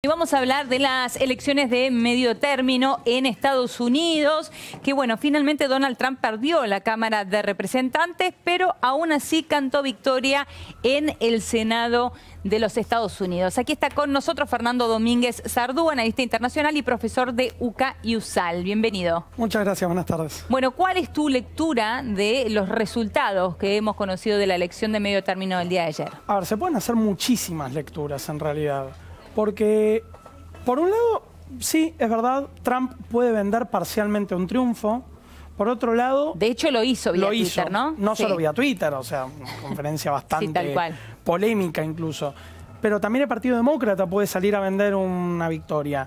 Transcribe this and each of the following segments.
Y vamos a hablar de las elecciones de medio término en Estados Unidos, que bueno, finalmente Donald Trump perdió la Cámara de Representantes, pero aún así cantó victoria en el Senado de los Estados Unidos. Aquí está con nosotros Fernando Domínguez Sardú, analista internacional y profesor de UCA y USAL. Bienvenido. Muchas gracias, buenas tardes. Bueno, ¿cuál es tu lectura de los resultados que hemos conocido de la elección de medio término del día de ayer? A ver, se pueden hacer muchísimas lecturas en realidad. Porque, por un lado, sí, es verdad, Trump puede vender parcialmente un triunfo. Por otro lado... De hecho lo hizo vía lo hizo. ¿no? No solo vía Twitter, o sea, una conferencia bastante polémica incluso. Pero también el Partido Demócrata puede salir a vender una victoria.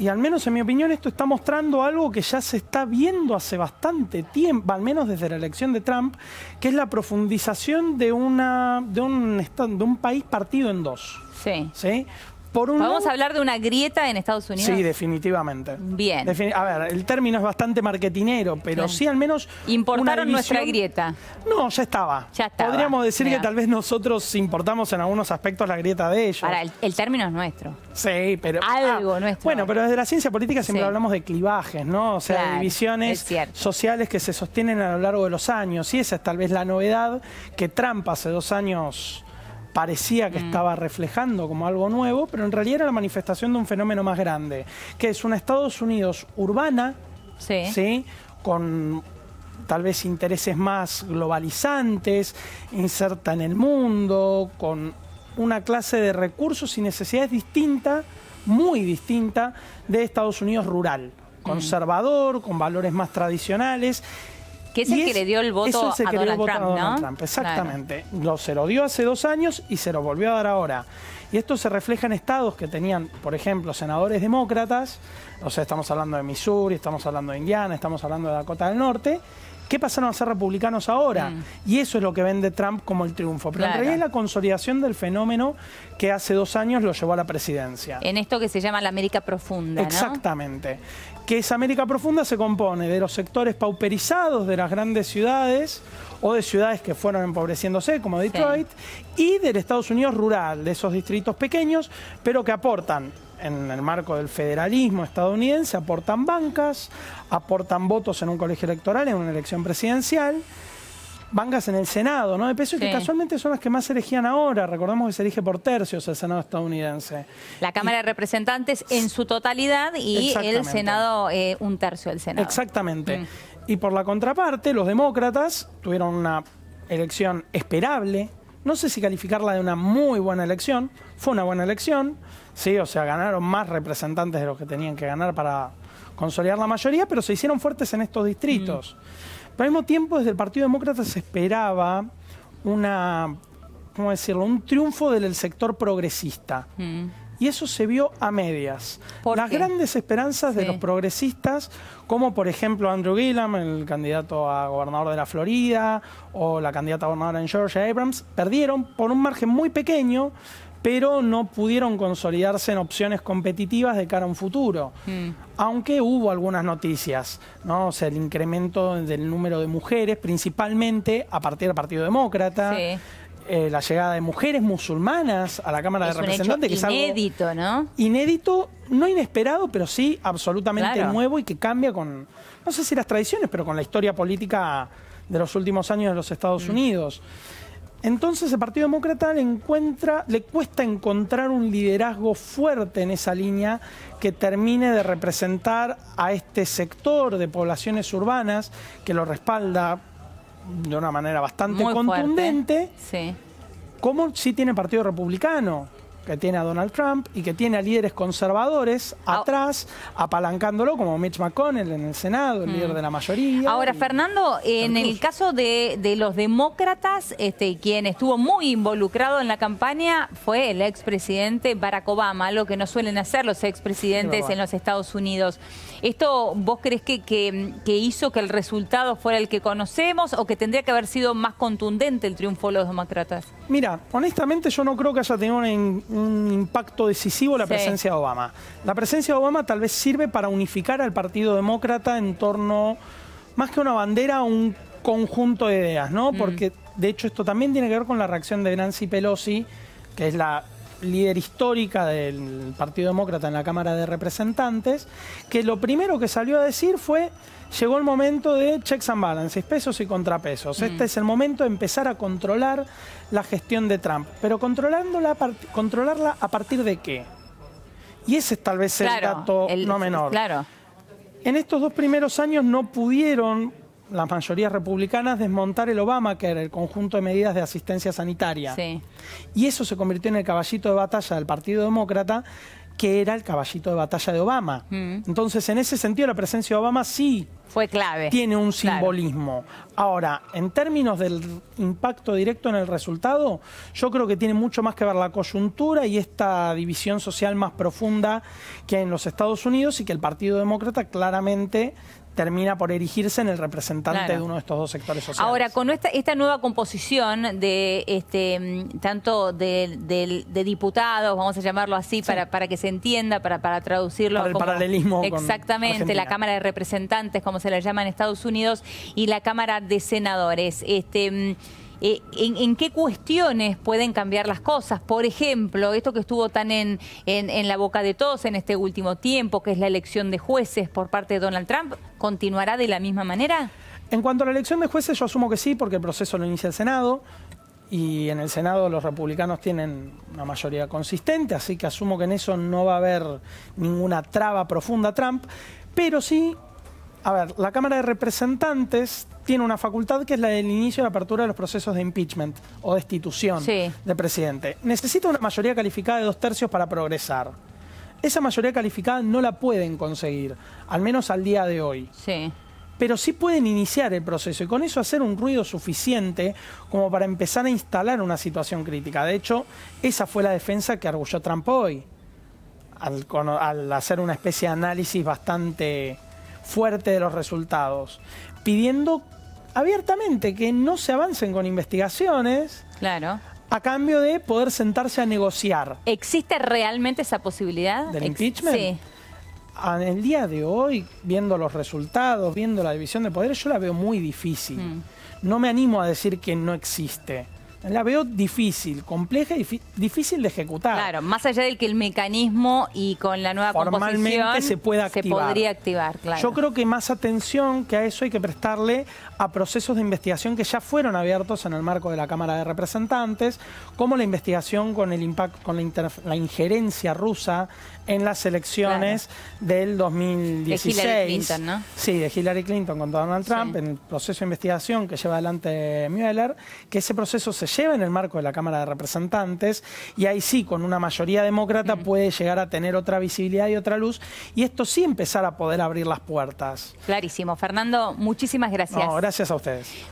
Y al menos en mi opinión esto está mostrando algo que ya se está viendo hace bastante tiempo, al menos desde la elección de Trump, que es la profundización de, una, de, un, de un país partido en dos. Sí. ¿sí? vamos a hablar de una grieta en Estados Unidos? Sí, definitivamente. Bien. a ver, el término es bastante marketinero, pero sí al menos... ¿Importaron nuestra grieta? No, ya estaba. Podríamos decir que tal vez nosotros importamos en algunos aspectos la grieta de ellos. Ahora, el, término es nuestro. Sí, pero... Ah, Algo nuestro. Bueno, pero desde la ciencia política siempre hablamos de clivajes, ¿no? O sea, divisiones sociales que se sostienen a lo largo de los años. Y esa es tal vez la novedad que trampa hace dos años parecía que mm. estaba reflejando como algo nuevo, pero en realidad era la manifestación de un fenómeno más grande, que es una Estados Unidos urbana, sí. con tal vez intereses más globalizantes, inserta en el mundo, con una clase de recursos y necesidades distinta, muy distinta, de Estados Unidos rural, mm. conservador, con valores más tradicionales que es el que le dio el voto, es a, Donald Trump, Exactamente. se lo dio hace dos años y se lo volvió a dar ahora. Y esto se refleja en estados que tenían, por ejemplo, senadores demócratas, o sea, estamos hablando de Missouri, estamos hablando de Indiana, estamos hablando de Dakota del Norte, ¿Qué pasaron a ser republicanos ahora? Mm. Y eso es lo que vende Trump como el triunfo. Pero en realidad es la consolidación del fenómeno que hace dos años lo llevó a la presidencia. En esto que se llama la América Profunda. Exactamente. Que esa América Profunda se compone de los sectores pauperizados de las grandes ciudades o de ciudades que fueron empobreciéndose, como Detroit, y del Estados Unidos rural, de esos distritos pequeños, pero que aportan en el marco del federalismo estadounidense, aportan bancas, aportan votos en un colegio electoral, en una elección presidencial, bancas en el Senado, ¿no? De peso que casualmente son las que más se elegían ahora. ...recordemos que se elige por tercios el Senado estadounidense. La Cámara de Representantes en su totalidad y el Senado eh, un tercio del Senado. Exactamente. Mm. Y por la contraparte, los demócratas tuvieron una elección esperable. No sé si calificarla de una muy buena elección. Fue una buena elección. Sí, o sea, ganaron más representantes de los que tenían que ganar para consolidar la mayoría, pero se hicieron fuertes en estos distritos. Pero mm. al mismo tiempo, desde el Partido Demócrata se esperaba una, ¿cómo decirlo?, un triunfo del sector progresista. Mm. Y eso se vio a medias. Las grandes esperanzas de los progresistas, como por ejemplo Andrew Gillam, el candidato a gobernador de la Florida, o la candidata a gobernadora en Georgia Abrams, perdieron por un margen muy pequeño, pero no pudieron consolidarse en opciones competitivas de cara a un futuro. Mm. Aunque hubo algunas noticias, ¿no? O sea, el incremento del número de mujeres, principalmente a partir del Partido Demócrata. Eh, la llegada de mujeres musulmanas a la Cámara de Representantes, que inédito, ¿no? Inédito, no inesperado, pero sí absolutamente nuevo y que cambia con, no sé si las tradiciones, pero con la historia política de los últimos años de los Estados mm. Unidos. Entonces el Partido Demócrata le, encuentra, le cuesta encontrar un liderazgo fuerte en esa línea que termine de representar a este sector de poblaciones urbanas que lo respalda de una manera bastante contundente. como si tiene Partido Republicano? que tiene a Donald Trump y que tiene a líderes conservadores ah. atrás, apalancándolo, como Mitch McConnell en el Senado, el líder mm. de la mayoría. Ahora, Fernando, en el caso de, los demócratas, este, quien estuvo muy involucrado en la campaña fue el expresidente Barack Obama, lo que no suelen hacer los expresidentes en los Estados Unidos. ¿Esto vos crees que, hizo que el resultado fuera el que conocemos o que tendría que haber sido más contundente el triunfo de los demócratas? Mira, honestamente yo no creo que haya tenido una un impacto decisivo la presencia de Obama. La presencia de Obama tal vez sirve para unificar al Partido Demócrata en torno, más que una bandera, un conjunto de ideas, ¿no? Mm. Porque de hecho esto también tiene que ver con la reacción de Nancy Pelosi, que es la líder histórica del Partido Demócrata en la Cámara de Representantes, que lo primero que salió a decir fue, llegó el momento de checks and balances, pesos y contrapesos. Mm. Este es el momento de empezar a controlar la gestión de Trump, pero controlándola, controlarla a partir de qué. Y ese es tal vez el dato no menor. Claro. En estos dos primeros años no pudieron las mayorías republicanas desmontar el Obama, que era el conjunto de medidas de asistencia sanitaria. Sí. Y eso se convirtió en el caballito de batalla del Partido Demócrata, que era el caballito de batalla de Obama. Mm. Entonces, en ese sentido, la presencia de Obama sí fue clave. Tiene un simbolismo. Ahora, en términos del impacto directo en el resultado, yo creo que tiene mucho más que ver la coyuntura y esta división social más profunda que hay en los Estados Unidos y que el Partido Demócrata claramente termina por erigirse en el representante de uno de estos dos sectores sociales. Ahora, con esta, nueva composición de este mm, tanto de, diputados, vamos a llamarlo así, para, que se entienda, para, para traducirlo. Para el paralelismo. Exactamente, la Cámara de Representantes, como se la llama en Estados Unidos, y la Cámara de Senadores. Este, mm, eh, en, qué cuestiones pueden cambiar las cosas. Por ejemplo, esto que estuvo tan en, en, la boca de todos en este último tiempo, que es la elección de jueces por parte de Donald Trump, ¿continuará de la misma manera? En cuanto a la elección de jueces, yo asumo que sí, porque el proceso lo inicia el Senado. Y en el Senado los republicanos tienen una mayoría consistente, así que asumo que en eso no va a haber ninguna traba profunda a Trump. Pero sí a ver, la Cámara de Representantes tiene una facultad que es la del inicio y la apertura de los procesos de impeachment o destitución sí. del presidente. Necesita una mayoría calificada de dos tercios para progresar. Esa mayoría calificada no la pueden conseguir, al menos al día de hoy. Sí. Pero sí pueden iniciar el proceso y con eso hacer un ruido suficiente como para empezar a instalar una situación crítica. De hecho, esa fue la defensa que arguyó Trump hoy, al hacer una especie de análisis bastante fuerte de los resultados, pidiendo abiertamente que no se avancen con investigaciones. Claro. A cambio de poder sentarse a negociar. ¿Existe realmente esa posibilidad? ¿Del impeachment? Sí. Ah, en el día de hoy, viendo los resultados, viendo la división de poderes, yo la veo muy difícil. Mm. No me animo a decir que no existe la veo difícil, compleja y difícil de ejecutar. Claro, más allá de que el mecanismo y con la nueva Formalmente se pueda activar. podría activar, claro. Yo creo que más atención que a eso hay que prestarle a procesos de investigación que ya fueron abiertos en el marco de la Cámara de Representantes, como la investigación con el impacto, con la, injerencia rusa en las elecciones del 2016. De Hillary Sí, de Hillary Clinton contra Donald Trump, en el proceso de investigación que lleva adelante Mueller, que ese proceso se lleva en el marco de la Cámara de Representantes y ahí sí, con una mayoría demócrata mm. puede llegar a tener otra visibilidad y otra luz y esto sí empezar a poder abrir las puertas. Clarísimo. Fernando, muchísimas gracias. No, gracias a ustedes.